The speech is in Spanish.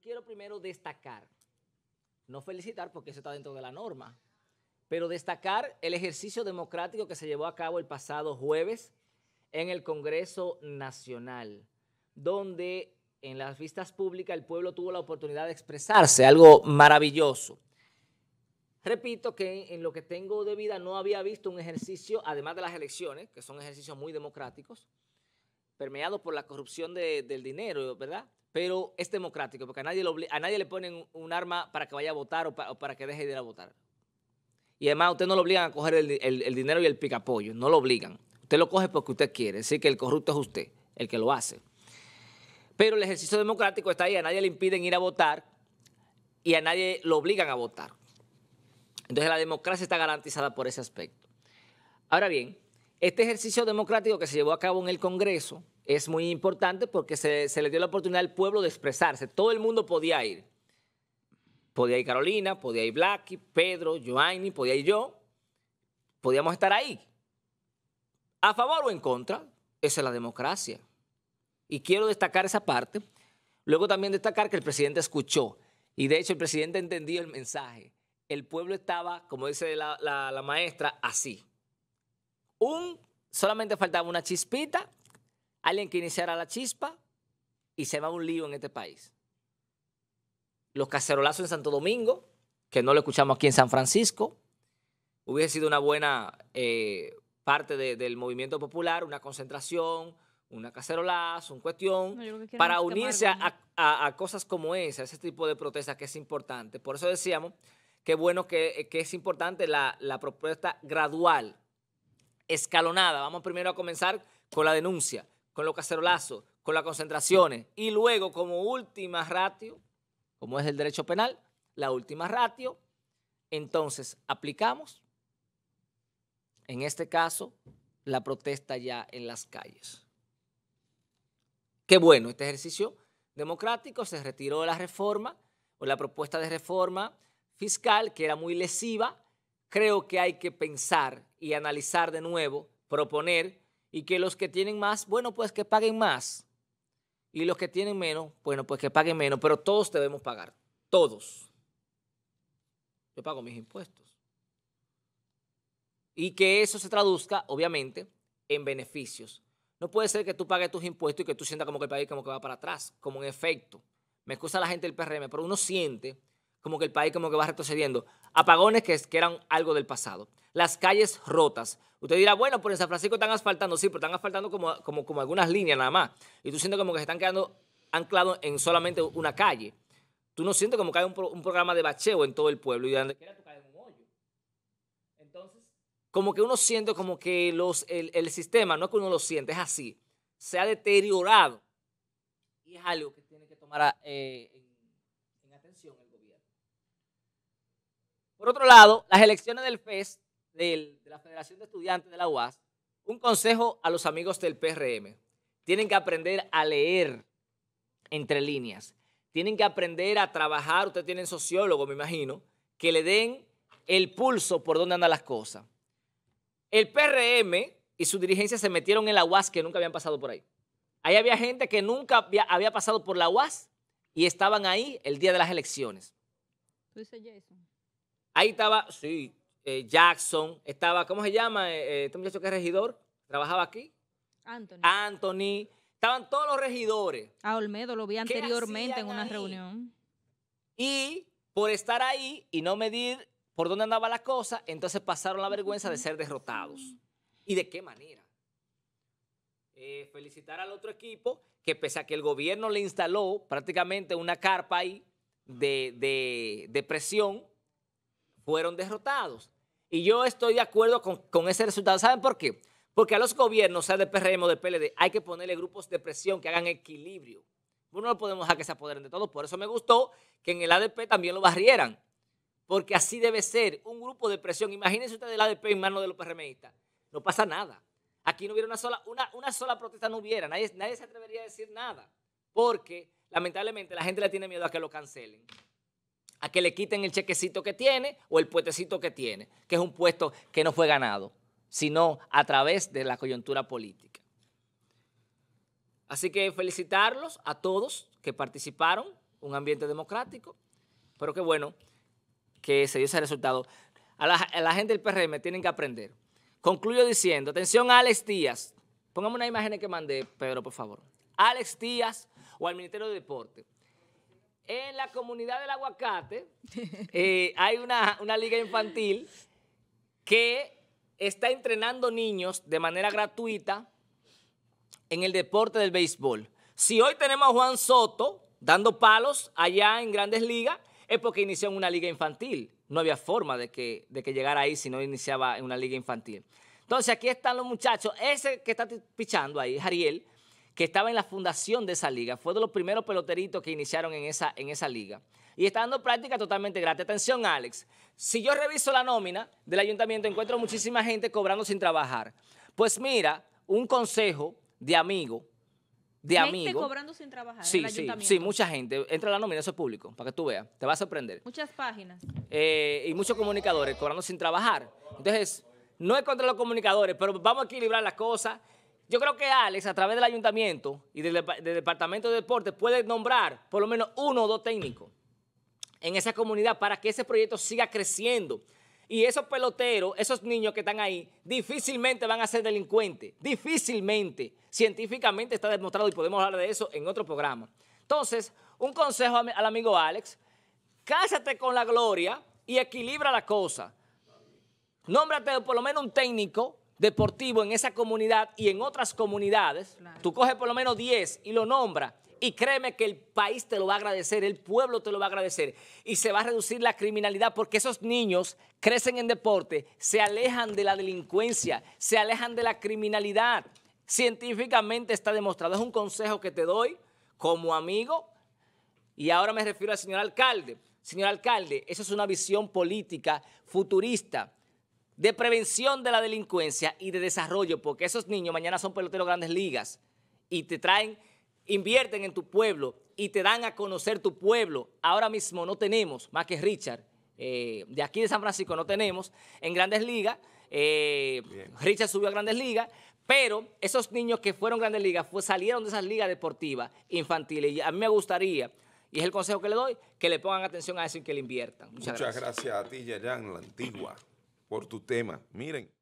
quiero primero destacar, no felicitar porque eso está dentro de la norma, pero destacar el ejercicio democrático que se llevó a cabo el pasado jueves en el Congreso Nacional, donde en las vistas públicas el pueblo tuvo la oportunidad de expresarse, algo maravilloso. Repito que en lo que tengo de vida no había visto un ejercicio, además de las elecciones, que son ejercicios muy democráticos, permeados por la corrupción del dinero, ¿verdad? pero es democrático, porque a nadie, a nadie le ponen un arma para que vaya a votar o, para que deje de ir a votar. Y además, usted no lo obligan a coger el, dinero y el picapollo, no lo obligan. Usted lo coge porque usted quiere, así decir, que el corrupto es usted, el que lo hace. Pero el ejercicio democrático está ahí, a nadie le impiden ir a votar y a nadie lo obligan a votar. Entonces la democracia está garantizada por ese aspecto. Ahora bien, este ejercicio democrático que se llevó a cabo en el Congreso, es muy importante porque se, le dio la oportunidad al pueblo de expresarse. Todo el mundo podía ir. Podía ir Carolina, podía ir Blacky, Pedro, Joanny, podía ir yo. Podíamos estar ahí. A favor o en contra, esa es la democracia. Y quiero destacar esa parte. Luego también destacar que el presidente escuchó. Y de hecho el presidente entendió el mensaje. El pueblo estaba, como dice la, la maestra, así. Un, solamente faltaba una chispita Alguien que iniciara la chispa y se va un lío en este país. Los cacerolazos en Santo Domingo, que no lo escuchamos aquí en San Francisco, hubiese sido una buena eh, parte del movimiento popular, una concentración, una cacerolazo, un cuestión, para unirse a, cosas como esa, ese tipo de protestas que es importante. Por eso decíamos que bueno que, es importante la, propuesta gradual, escalonada. Vamos primero a comenzar con la denuncia con los cacerolazos, con las concentraciones y luego como última ratio, como es el derecho penal, la última ratio, entonces aplicamos, en este caso, la protesta ya en las calles. Qué bueno este ejercicio democrático, se retiró de la reforma o la propuesta de reforma fiscal que era muy lesiva. Creo que hay que pensar y analizar de nuevo, proponer y que los que tienen más, bueno, pues que paguen más. Y los que tienen menos, bueno, pues que paguen menos, pero todos debemos pagar, todos. Yo pago mis impuestos. Y que eso se traduzca, obviamente, en beneficios. No puede ser que tú pagues tus impuestos y que tú sientas como que el país como que va para atrás, como en efecto. Me excusa la gente del PRM, pero uno siente como que el país como que va retrocediendo. Apagones que, que eran algo del pasado. Las calles rotas, Usted dirá, bueno, pero en San Francisco están asfaltando, sí, pero están asfaltando como, como, como algunas líneas nada más. Y tú sientes como que se están quedando anclados en solamente una calle. Tú no sientes como que hay un, programa de bacheo en todo el pueblo. Y de donde quiera tú en un hoyo. Entonces, como que uno siente como que los, el, sistema, no es que uno lo siente, es así. Se ha deteriorado. Y es algo que tiene que tomar eh, en, en atención el gobierno. Por otro lado, las elecciones del FES de la Federación de Estudiantes de la UAS, un consejo a los amigos del PRM. Tienen que aprender a leer entre líneas. Tienen que aprender a trabajar. Ustedes tienen sociólogo, me imagino, que le den el pulso por dónde andan las cosas. El PRM y su dirigencia se metieron en la UAS que nunca habían pasado por ahí. Ahí había gente que nunca había, pasado por la UAS y estaban ahí el día de las elecciones. Ahí estaba, sí, eh, Jackson, estaba, ¿cómo se llama? Eh, eh, este muchacho que es regidor, trabajaba aquí. Anthony. Anthony. Estaban todos los regidores. A ah, Olmedo lo vi anteriormente en una reunión. Y por estar ahí y no medir por dónde andaba la cosa, entonces pasaron la vergüenza de ser derrotados. ¿Y de qué manera? Eh, felicitar al otro equipo que pese a que el gobierno le instaló prácticamente una carpa ahí de presión, fueron derrotados. Y yo estoy de acuerdo con, ese resultado. ¿Saben por qué? Porque a los gobiernos, sea de PRM o de PLD, hay que ponerle grupos de presión que hagan equilibrio. Uno no podemos dejar que se apoderen de todo. Por eso me gustó que en el ADP también lo barrieran. Porque así debe ser, un grupo de presión. Imagínense ustedes el ADP en manos de los PRMistas. No pasa nada. Aquí no hubiera una sola, una, sola protesta, no hubiera. Nadie, nadie se atrevería a decir nada. Porque lamentablemente la gente le tiene miedo a que lo cancelen a que le quiten el chequecito que tiene o el puetecito que tiene, que es un puesto que no fue ganado, sino a través de la coyuntura política. Así que felicitarlos a todos que participaron, un ambiente democrático, pero qué bueno que se dio ese resultado. A la, gente del PRM tienen que aprender. Concluyo diciendo, atención a Alex Díaz, póngame una imagen que mandé, Pedro, por favor. Alex Díaz o al Ministerio de Deporte en la comunidad del aguacate eh, hay una, liga infantil que está entrenando niños de manera gratuita en el deporte del béisbol. Si hoy tenemos a Juan Soto dando palos allá en grandes ligas, es porque inició en una liga infantil. No había forma de que, de que llegara ahí si no iniciaba en una liga infantil. Entonces aquí están los muchachos. Ese que está pichando ahí, Ariel, que estaba en la fundación de esa liga. Fue de los primeros peloteritos que iniciaron en esa, en esa liga. Y está dando práctica totalmente gratis. Atención, Alex. Si yo reviso la nómina del ayuntamiento, encuentro muchísima gente cobrando sin trabajar. Pues mira, un consejo de amigo, de amigo. cobrando sin trabajar. Sí, sí, sí, mucha gente. Entra la nómina, eso es público, para que tú veas. Te va a sorprender. Muchas páginas. Eh, y muchos comunicadores cobrando sin trabajar. Entonces, no es contra los comunicadores, pero vamos a equilibrar las cosas. Yo creo que Alex, a través del ayuntamiento y del, Departamento de Deportes, puede nombrar por lo menos uno o dos técnicos en esa comunidad para que ese proyecto siga creciendo. Y esos peloteros, esos niños que están ahí, difícilmente van a ser delincuentes. Difícilmente. Científicamente está demostrado y podemos hablar de eso en otro programa. Entonces, un consejo al amigo Alex, cásate con la gloria y equilibra la cosa. Nómbrate por lo menos un técnico deportivo en esa comunidad y en otras comunidades, tú coges por lo menos 10 y lo nombra y créeme que el país te lo va a agradecer, el pueblo te lo va a agradecer. Y se va a reducir la criminalidad porque esos niños crecen en deporte, se alejan de la delincuencia, se alejan de la criminalidad. Científicamente está demostrado. Es un consejo que te doy como amigo. Y ahora me refiero al señor alcalde. Señor alcalde, eso es una visión política futurista de prevención de la delincuencia y de desarrollo, porque esos niños mañana son peloteros grandes ligas y te traen, invierten en tu pueblo y te dan a conocer tu pueblo. Ahora mismo no tenemos, más que Richard, eh, de aquí de San Francisco no tenemos, en grandes ligas, eh, Richard subió a grandes ligas, pero esos niños que fueron grandes ligas salieron de esas ligas deportivas infantiles y a mí me gustaría... Y es el consejo que le doy, que le pongan atención a eso y que le inviertan. Muchas, Muchas gracias. a ti, la antigua por tu tema. Miren,